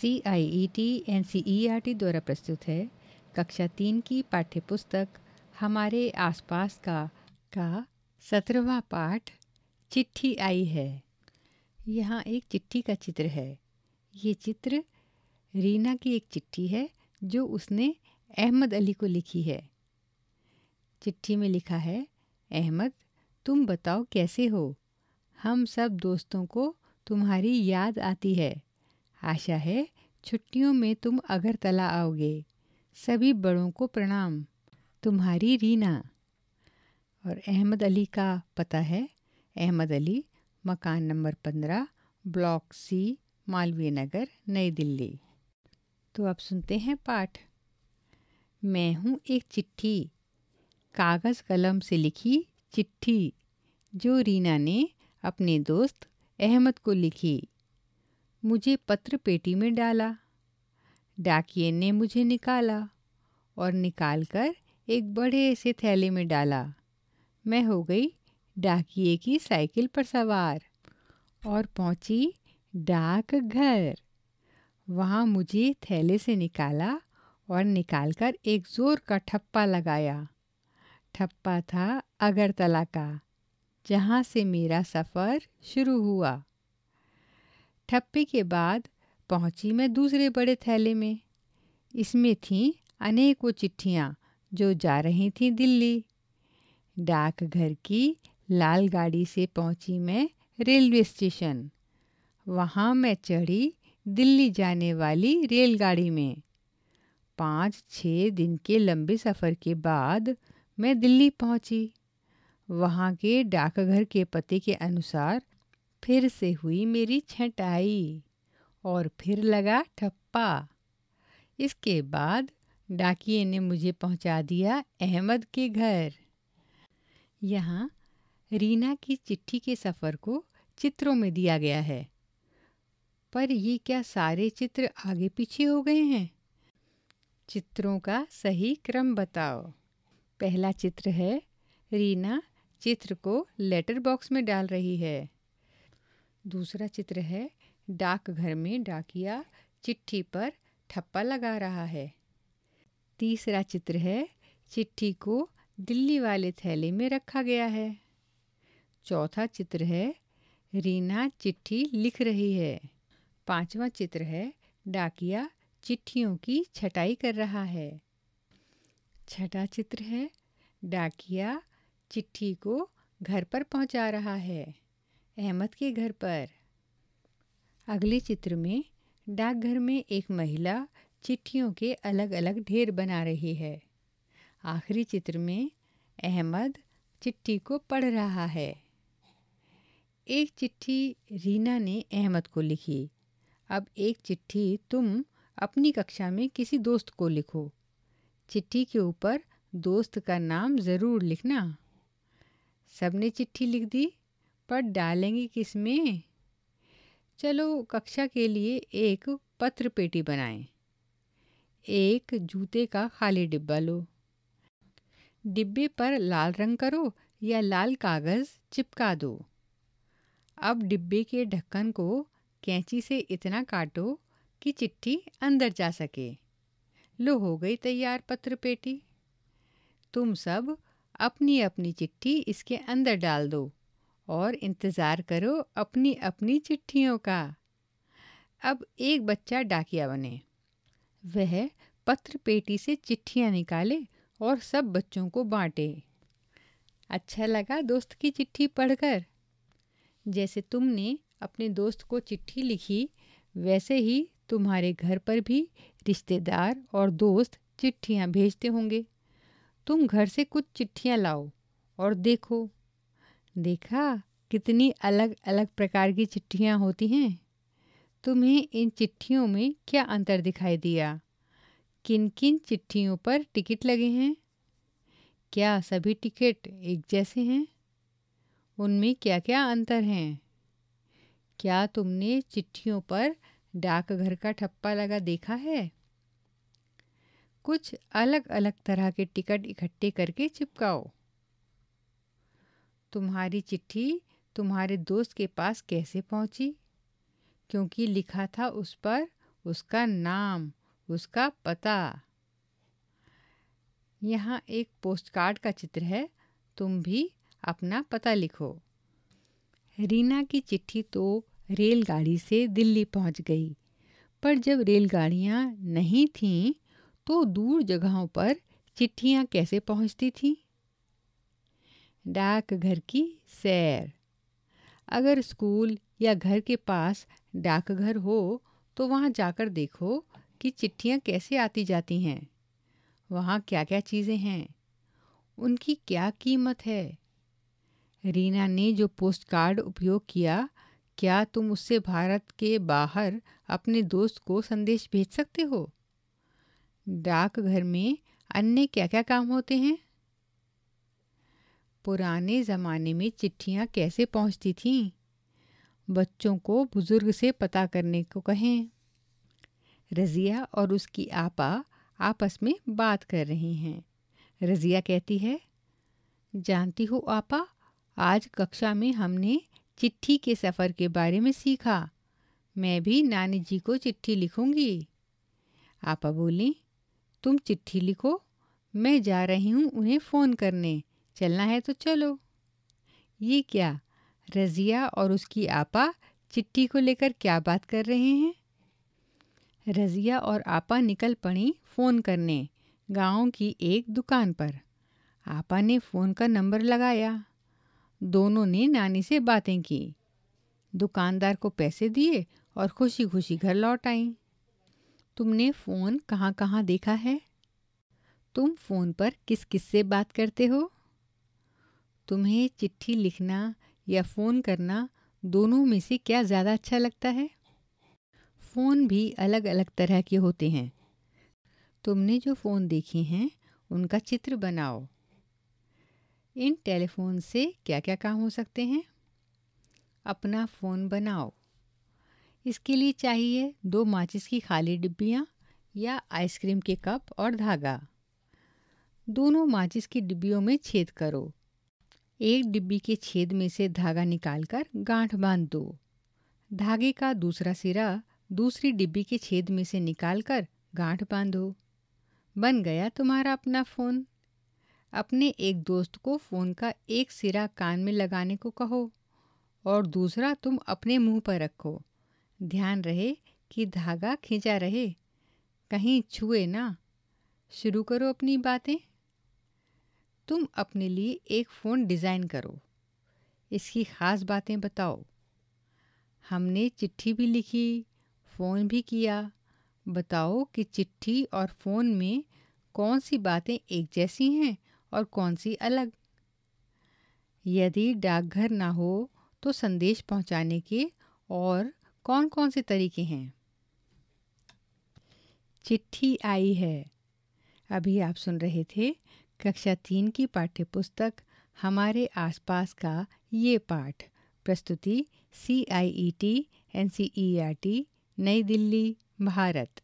C I E T N C E R T द्वारा प्रस्तुत है कक्षा तीन की पाठ्य पुस्तक हमारे आसपास का का सत्रहवा पाठ चिट्ठी आई है यहाँ एक चिट्ठी का चित्र है ये चित्र रीना की एक चिट्ठी है जो उसने अहमद अली को लिखी है चिट्ठी में लिखा है अहमद तुम बताओ कैसे हो हम सब दोस्तों को तुम्हारी याद आती है आशा है छुट्टियों में तुम अगरतला आओगे सभी बड़ों को प्रणाम तुम्हारी रीना और अहमद अली का पता है अहमद अली मकान नंबर पंद्रह ब्लॉक सी मालवीय नगर नई दिल्ली तो अब सुनते हैं पाठ मैं हूँ एक चिट्ठी कागज़ कलम से लिखी चिट्ठी जो रीना ने अपने दोस्त अहमद को लिखी मुझे पत्र पेटी में डाला डाकिये ने मुझे निकाला और निकाल कर एक बड़े से थैले में डाला मैं हो गई डाकिए की साइकिल पर सवार और पहुंची डाकघर वहाँ मुझे थैले से निकाला और निकाल कर एक ज़ोर का ठप्पा लगाया ठप्पा था अगरतला का जहाँ से मेरा सफ़र शुरू हुआ ठप्पे के बाद पहुंची मैं दूसरे बड़े थैले में इसमें अनेक अनेकों चिट्ठियां जो जा रही थी दिल्ली डाकघर की लाल गाड़ी से पहुंची मैं रेलवे स्टेशन वहाँ मैं चढ़ी दिल्ली जाने वाली रेलगाड़ी में पाँच छः दिन के लंबे सफ़र के बाद मैं दिल्ली पहुंची। वहाँ के डाकघर के पते के अनुसार फिर से हुई मेरी छटाई और फिर लगा ठप्पा इसके बाद डाकिए ने मुझे पहुंचा दिया अहमद के घर यहाँ रीना की चिट्ठी के सफ़र को चित्रों में दिया गया है पर ये क्या सारे चित्र आगे पीछे हो गए हैं चित्रों का सही क्रम बताओ पहला चित्र है रीना चित्र को लेटर बॉक्स में डाल रही है दूसरा चित्र है डाकघर में डाकिया चिट्ठी पर ठप्पा लगा रहा है तीसरा चित्र है चिट्ठी को दिल्ली वाले थैले में रखा गया है चौथा चित्र है रीना चिट्ठी लिख रही है पांचवा चित्र है डाकिया चिट्ठियों की छटाई कर रहा है छठा चित्र है डाकिया चिट्ठी को घर पर पहुंचा रहा है अहमद के घर पर अगले चित्र में डाकघर में एक महिला चिट्ठियों के अलग अलग ढेर बना रही है आखिरी चित्र में अहमद चिट्ठी को पढ़ रहा है एक चिट्ठी रीना ने अहमद को लिखी अब एक चिट्ठी तुम अपनी कक्षा में किसी दोस्त को लिखो चिट्ठी के ऊपर दोस्त का नाम ज़रूर लिखना सबने चिट्ठी लिख दी पर डालेंगे किस में चलो कक्षा के लिए एक पत्र पेटी बनाएं। एक जूते का खाली डिब्बा लो डिब्बे पर लाल रंग करो या लाल कागज़ चिपका दो अब डिब्बे के ढक्कन को कैंची से इतना काटो कि चिट्ठी अंदर जा सके लो हो गई तैयार पत्र पेटी तुम सब अपनी अपनी चिट्ठी इसके अंदर डाल दो और इंतज़ार करो अपनी अपनी चिट्ठियों का अब एक बच्चा डाकिया बने वह पत्र पेटी से चिट्ठियाँ निकाले और सब बच्चों को बांटे अच्छा लगा दोस्त की चिट्ठी पढ़कर जैसे तुमने अपने दोस्त को चिट्ठी लिखी वैसे ही तुम्हारे घर पर भी रिश्तेदार और दोस्त चिट्ठियाँ भेजते होंगे तुम घर से कुछ चिट्ठियाँ लाओ और देखो देखा कितनी अलग अलग प्रकार की चिट्ठियाँ होती हैं तुम्हें इन चिट्ठियों में क्या अंतर दिखाई दिया किन किन चिट्ठियों पर टिकट लगे हैं क्या सभी टिकट एक जैसे हैं उनमें क्या क्या अंतर हैं क्या तुमने चिट्ठियों पर डाकघर का ठप्पा लगा देखा है कुछ अलग अलग तरह के टिकट इकट्ठे करके चिपकाओ तुम्हारी चिट्ठी तुम्हारे दोस्त के पास कैसे पहुंची? क्योंकि लिखा था उस पर उसका नाम उसका पता यहाँ एक पोस्टकार्ड का चित्र है तुम भी अपना पता लिखो रीना की चिट्ठी तो रेलगाड़ी से दिल्ली पहुंच गई पर जब रेलगाड़ियाँ नहीं थीं तो दूर जगहों पर चिट्ठियाँ कैसे पहुँचती थीं डाकघर की सैर अगर स्कूल या घर के पास डाकघर हो तो वहाँ जाकर देखो कि चिट्ठियाँ कैसे आती जाती हैं वहाँ क्या क्या चीज़ें हैं उनकी क्या कीमत है रीना ने जो पोस्ट कार्ड उपयोग किया क्या तुम उससे भारत के बाहर अपने दोस्त को संदेश भेज सकते हो डाकघर में अन्य क्या क्या काम होते हैं पुराने ज़माने में चिट्ठियाँ कैसे पहुँचती थीं बच्चों को बुज़ुर्ग से पता करने को कहें रज़िया और उसकी आपा आपस में बात कर रही हैं रज़िया कहती है जानती हो आपा आज कक्षा में हमने चिट्ठी के सफ़र के बारे में सीखा मैं भी नानी जी को चिट्ठी लिखूंगी आपा बोली तुम चिट्ठी लिखो मैं जा रही हूँ उन्हें फ़ोन करने चलना है तो चलो ये क्या रज़िया और उसकी आपा चिट्ठी को लेकर क्या बात कर रहे हैं रज़िया और आपा निकल पड़ी फ़ोन करने गांव की एक दुकान पर आपा ने फ़ोन का नंबर लगाया दोनों ने नानी से बातें की दुकानदार को पैसे दिए और खुशी खुशी घर लौट आई तुमने फ़ोन कहाँ कहाँ देखा है तुम फ़ोन पर किस किस से बात करते हो तुम्हें चिट्ठी लिखना या फ़ोन करना दोनों में से क्या ज़्यादा अच्छा लगता है फ़ोन भी अलग अलग तरह के होते हैं तुमने जो फ़ोन देखे हैं उनका चित्र बनाओ इन टेलीफोन से क्या क्या काम हो सकते हैं अपना फ़ोन बनाओ इसके लिए चाहिए दो माचिस की खाली डिब्बियाँ या आइसक्रीम के कप और धागा दोनों माचिस की डिब्बियों में छेद करो एक डिब्बी के छेद में से धागा निकालकर गांठ बांध दो धागे का दूसरा सिरा दूसरी डिब्बी के छेद में से निकालकर गांठ बांधो बन गया तुम्हारा अपना फ़ोन अपने एक दोस्त को फ़ोन का एक सिरा कान में लगाने को कहो और दूसरा तुम अपने मुंह पर रखो ध्यान रहे कि धागा खींचा रहे कहीं छुए ना शुरू करो अपनी बातें तुम अपने लिए एक फ़ोन डिज़ाइन करो इसकी ख़ास बातें बताओ हमने चिट्ठी भी लिखी फ़ोन भी किया बताओ कि चिट्ठी और फ़ोन में कौन सी बातें एक जैसी हैं और कौन सी अलग यदि डाकघर ना हो तो संदेश पहुंचाने के और कौन कौन से तरीके हैं चिट्ठी आई है अभी आप सुन रहे थे कक्षा तीन की पाठ्यपुस्तक हमारे आसपास का ये पाठ प्रस्तुति C I E T N C E R T नई दिल्ली भारत